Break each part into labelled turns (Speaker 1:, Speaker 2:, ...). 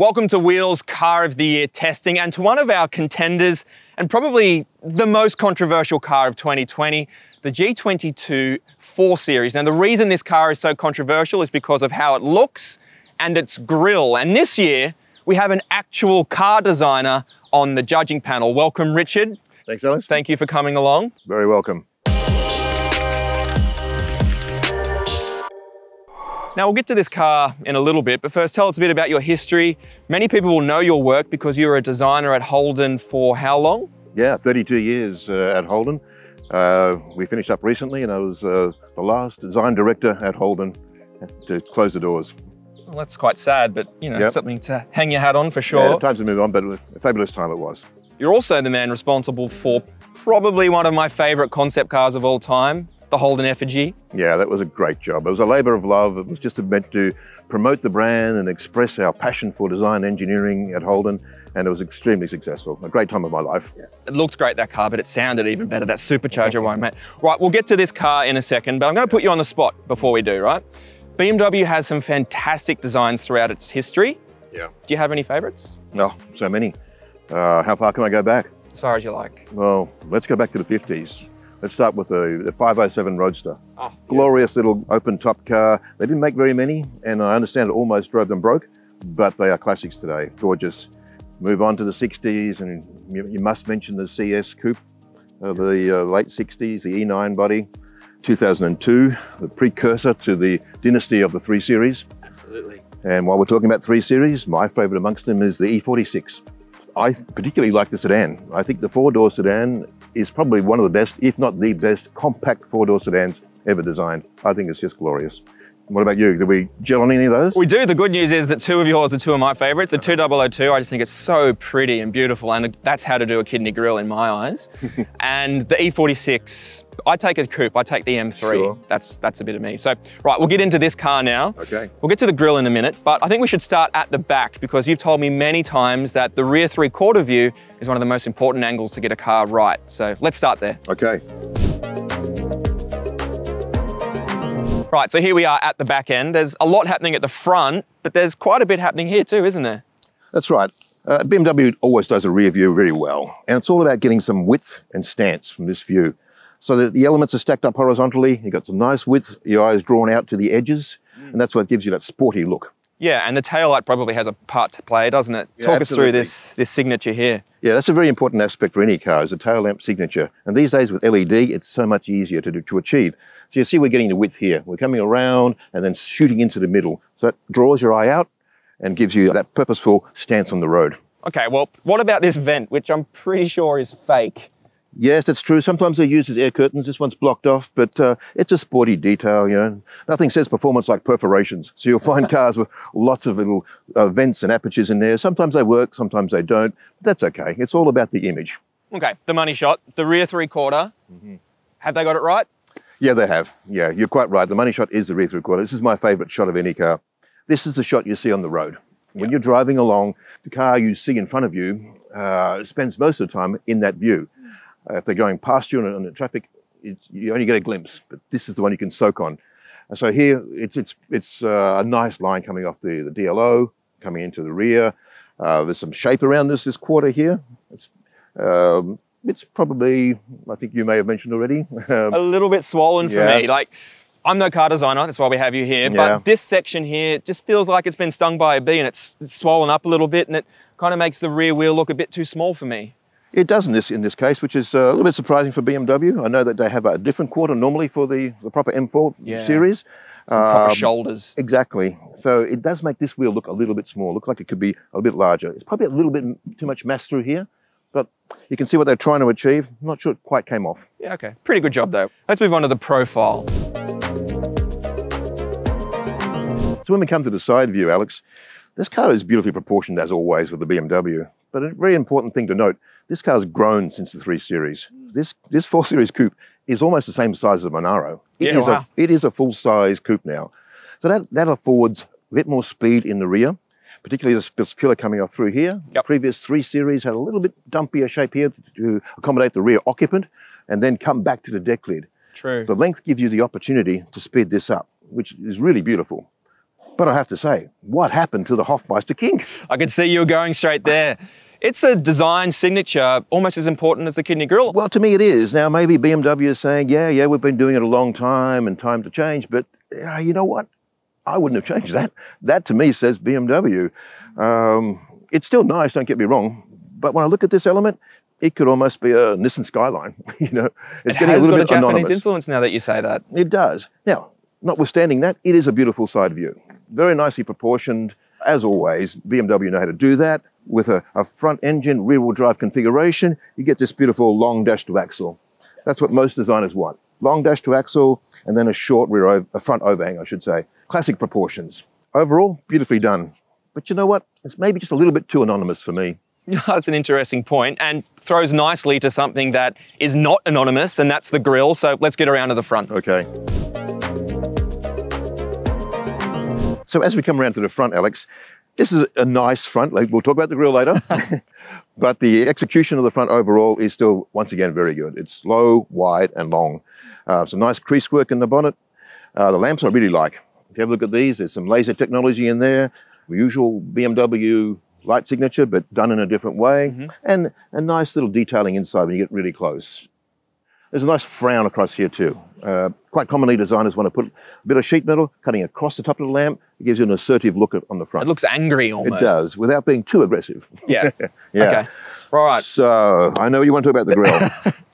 Speaker 1: Welcome to Wheels Car of the Year testing and to one of our contenders and probably the most controversial car of 2020, the G22 4 Series. Now the reason this car is so controversial is because of how it looks and its grille. And this year we have an actual car designer on the judging panel. Welcome Richard. Thanks Alex. Thank you for coming along. Very welcome. Now we'll get to this car in a little bit, but first tell us a bit about your history. Many people will know your work because you were a designer at Holden for how long?
Speaker 2: Yeah, 32 years uh, at Holden. Uh, we finished up recently and I was uh, the last design director at Holden to close the doors.
Speaker 1: Well, that's quite sad, but you know, yep. something
Speaker 2: to hang your hat on for sure. Yeah, time to move on, but a fabulous time it was.
Speaker 1: You're also the man responsible for probably one of my favorite concept cars of all time, the Holden effigy.
Speaker 2: Yeah, that was a great job. It was a labour of love. It was just meant to promote the brand and express our passion for design engineering at Holden. And it was extremely successful. A great time of my life. Yeah.
Speaker 1: It looked great, that car, but it sounded even better. That supercharger one, mate. Right, we'll get to this car in a second, but I'm going to put you on the spot before we do, right? BMW has some fantastic designs throughout its history. Yeah. Do you have any favourites?
Speaker 2: Oh, so many. Uh, how far can I go back?
Speaker 1: As far as you like.
Speaker 2: Well, let's go back to the 50s. Let's start with the, the 507 Roadster. Oh, Glorious yeah. little open top car. They didn't make very many, and I understand it almost drove them broke, but they are classics today. Gorgeous. Move on to the 60s, and you, you must mention the CS Coupe, uh, the uh, late 60s, the E9 body. 2002, the precursor to the dynasty of the 3 Series. Absolutely. And while we're talking about 3 Series, my favorite amongst them is the E46. I particularly like the sedan. I think the four-door sedan is probably one of the best, if not the best, compact four-door sedans ever designed. I think it's just glorious. What about you? Do we gel on any of those?
Speaker 1: We do. The good news is that two of yours are two of my favorites. The 2002, I just think it's so pretty and beautiful, and that's how to do a kidney grill in my eyes. and the E46, I take a coupe. I take the M3. Sure. That's that's a bit of me. So right, we'll get into this car now. Okay. We'll get to the grill in a minute, but I think we should start at the back because you've told me many times that the rear three-quarter view is one of the most important angles to get a car right. So let's start there. Okay. Right, so here we are at the back end. There's a lot happening at the front, but there's quite a bit happening here too, isn't
Speaker 2: there? That's right. Uh, BMW always does a rear view very well, and it's all about getting some width and stance from this view so that the elements are stacked up horizontally. You've got some nice width. Your eye is drawn out to the edges, mm. and that's what gives you that sporty look.
Speaker 1: Yeah, and the tail light probably has a part to play, doesn't it? Yeah, Talk absolutely. us through this this signature here.
Speaker 2: Yeah, that's a very important aspect for any car is the tail lamp signature. And these days with LED, it's so much easier to do, to achieve. So you see, we're getting the width here. We're coming around and then shooting into the middle. So that draws your eye out and gives you that purposeful stance on the road.
Speaker 1: Okay, well, what about this vent, which I'm pretty sure is fake?
Speaker 2: Yes, it's true. Sometimes they use as air curtains. This one's blocked off, but uh, it's a sporty detail, you know. Nothing says performance like perforations. So you'll find cars with lots of little uh, vents and apertures in there. Sometimes they work, sometimes they don't. that's okay. It's all about the image.
Speaker 1: Okay, the money shot, the rear three quarter. Mm -hmm. Have they got it right?
Speaker 2: Yeah, they have. Yeah, you're quite right. The money shot is the rear three quarter. This is my favorite shot of any car. This is the shot you see on the road. When yep. you're driving along, the car you see in front of you uh, spends most of the time in that view. Uh, if they're going past you in the traffic, you only get a glimpse, but this is the one you can soak on. And so here, it's, it's, it's uh, a nice line coming off the, the DLO, coming into the rear. Uh, there's some shape around this, this quarter here. It's, um, it's probably, I think you may have mentioned already. Um, a
Speaker 1: little bit swollen for yeah. me. Like, I'm no car designer, that's why we have you here, but this section here just feels like it's been stung by a bee and it's, it's swollen up a little bit and it kind of makes the rear wheel look a bit too small for me.
Speaker 2: It doesn't this in this case, which is uh, a little bit surprising for BMW. I know that they have a different quarter normally for the, the proper M4 yeah. series. Some um, proper shoulders. Exactly. So it does make this wheel look a little bit small. Look like it could be a little bit larger. It's probably a little bit too much mass through here, but you can see what they're trying to achieve. not sure it quite came off.
Speaker 1: Yeah, okay. Pretty good job though. Let's move on to the profile.
Speaker 2: So when we come to the side view, Alex, this car is beautifully proportioned as always with the BMW. But a very important thing to note, this car's grown since the 3 Series. This, this 4 Series coupe is almost the same size as the Monaro. It, yeah, is, wow. a, it is a full-size coupe now. So that, that affords a bit more speed in the rear, particularly this, pillar coming off through here. Yep. previous 3 Series had a little bit dumpier shape here to accommodate the rear occupant and then come back to the deck lid. True. The length gives you the opportunity to speed this up, which is really beautiful. But I have to say, what happened to the Hofmeister kink?
Speaker 1: I could see you were going straight there. It's a design signature almost as important as the kidney grill.
Speaker 2: Well, to me it is. Now, maybe BMW is saying, yeah, yeah, we've been doing it a long time and time to change, but uh, you know what? I wouldn't have changed that. That to me says BMW. Um, it's still nice, don't get me wrong, but when I look at this element, it could almost be a Nissan Skyline. you know, it's it getting a little bit a Japanese anonymous. influence now that you say that. It does. Now, notwithstanding that, it is a beautiful side view very nicely proportioned. As always, BMW know how to do that. With a, a front engine, rear wheel drive configuration, you get this beautiful long dash to axle. That's what most designers want. Long dash to axle, and then a short rear, a front overhang, I should say. Classic proportions. Overall, beautifully done. But you know what? It's maybe just a little bit too anonymous for me.
Speaker 1: That's an interesting point and throws nicely to something that is not anonymous, and that's the grille. So let's get around to the front. Okay.
Speaker 2: So as we come around to the front, Alex, this is a nice front. we'll talk about the grill later, but the execution of the front overall is still, once again, very good. It's low, wide, and long. Uh, some nice crease work in the bonnet. Uh, the lamps I really like. If you have a look at these, there's some laser technology in there. The usual BMW light signature, but done in a different way. Mm -hmm. And a nice little detailing inside when you get really close. There's a nice frown across here too. Uh, quite commonly designers want to put a bit of sheet metal cutting across the top of the lamp. It gives you an assertive look on the front.
Speaker 1: It looks angry almost. It does,
Speaker 2: without being too aggressive. Yeah. yeah. Okay. Right. So, I know you want to talk about the grill.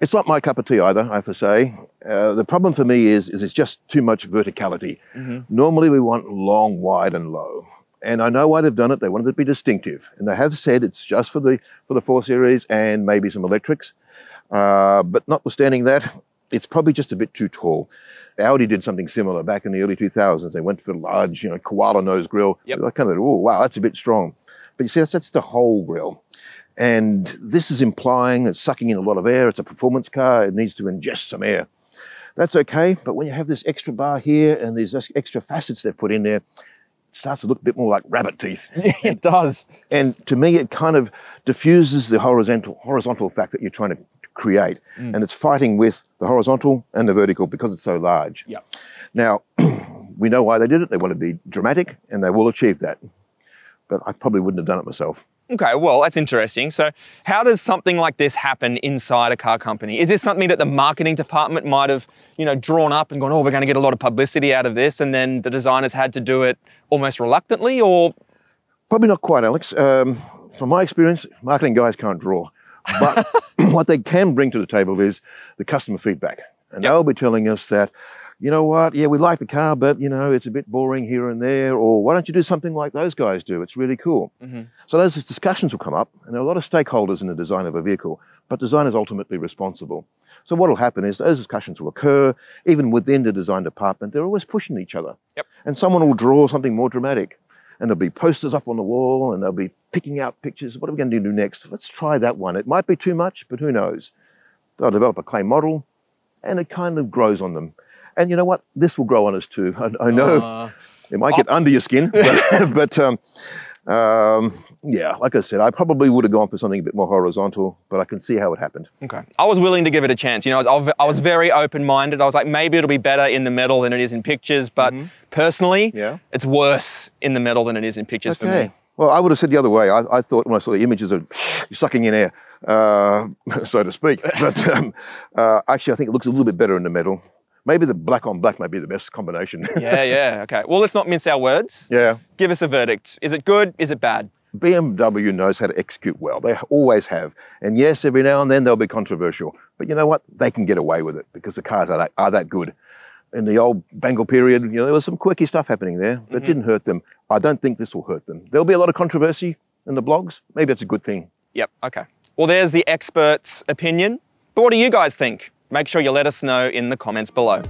Speaker 2: It's not my cup of tea either, I have to say. Uh, the problem for me is, is it's just too much verticality. Mm -hmm. Normally we want long, wide and low. And I know why they've done it. They wanted it to be distinctive. And they have said it's just for the, for the 4 Series and maybe some electrics. Uh, but notwithstanding that, it's probably just a bit too tall. Audi did something similar back in the early 2000s. They went for the large, you know, koala nose grill. Yep. I kind of, oh, wow, that's a bit strong. But you see, that's, that's the whole grill. And this is implying it's sucking in a lot of air. It's a performance car. It needs to ingest some air. That's okay. But when you have this extra bar here and these extra facets they've put in there, it starts to look a bit more like rabbit teeth. it does. And to me, it kind of diffuses the horizontal horizontal fact that you're trying to create. Mm. And it's fighting with the horizontal and the vertical because it's so large. Yep. Now, we know why they did it. They want to be dramatic and they will achieve that. But I probably wouldn't have done it myself.
Speaker 1: Okay, well, that's interesting. So, how does something like this happen inside a car company? Is this something that the marketing department might have, you know, drawn up and gone, "Oh, we're going to get a lot of publicity out of this," and then the designers had to do it almost reluctantly, or
Speaker 2: probably not quite, Alex. Um, from my experience, marketing guys can't draw. But what they can bring to the table is the customer feedback. And yep. they'll be telling us that, you know what, yeah, we like the car, but, you know, it's a bit boring here and there, or why don't you do something like those guys do? It's really cool. Mm-hmm. So those discussions will come up, and there are a lot of stakeholders in the design of a vehicle, but designers is ultimately responsible. So what will happen is those discussions will occur, even within the design department, they're always pushing each other. Yep. And someone will draw something more dramatic and there'll be posters up on the wall and they'll be picking out pictures. What are we going to do next? Let's try that one. It might be too much, but who knows? They'll develop a clay model and it kind of grows on them. And you know what? This will grow on us too. I, I know uh, it might get under your skin, but, but um, um, yeah, like I said, I probably would have gone for something a bit more horizontal, but I can see how it happened. Okay.
Speaker 1: I was willing to give it a chance. You know, I was, I was very open-minded. I was like, maybe it'll be better in the middle than it is in pictures, but mm -hmm. personally, yeah. it's worse in the middle than it is in pictures okay. for me.
Speaker 2: Well, I would have said the other way. I, I thought when I saw the images of sucking in air, uh, so to speak. But um, uh, actually, I think it looks a little bit better in the middle maybe the black on black might be the best combination.
Speaker 1: yeah, yeah, okay. Well, let's not mince our words. Yeah. Give us a verdict. Is it good? Is
Speaker 2: it bad? BMW knows how to execute well. They always have. And yes, every now and then they'll be controversial. But you know what? They can get away with it because the cars are that, are that good. In the old Bengal period, you know, there was some quirky stuff happening there, but mm -hmm. it didn't hurt them. I don't think this will hurt them. There'll be a lot of controversy in the blogs. Maybe that's a good thing.
Speaker 1: Yep, okay. Well, there's the expert's opinion. But what do you guys think? Make sure you let us know in the comments below.